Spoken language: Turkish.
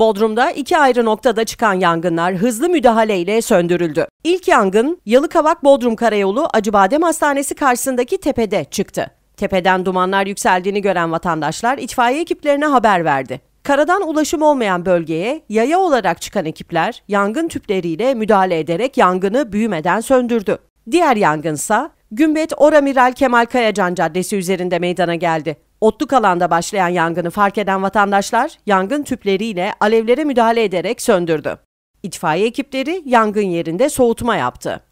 Bodrum'da iki ayrı noktada çıkan yangınlar hızlı müdahaleyle söndürüldü. İlk yangın Yalıkavak Bodrum Karayolu Acıbadem Hastanesi karşısındaki tepede çıktı. Tepeden dumanlar yükseldiğini gören vatandaşlar itfaiye ekiplerine haber verdi. Karadan ulaşım olmayan bölgeye yaya olarak çıkan ekipler yangın tüpleriyle müdahale ederek yangını büyümeden söndürdü. Diğer yangınsa Gümbet Oramiral Kemal Kayacan Caddesi üzerinde meydana geldi. Otluk alanda başlayan yangını fark eden vatandaşlar yangın tüpleriyle alevlere müdahale ederek söndürdü. İtfaiye ekipleri yangın yerinde soğutma yaptı.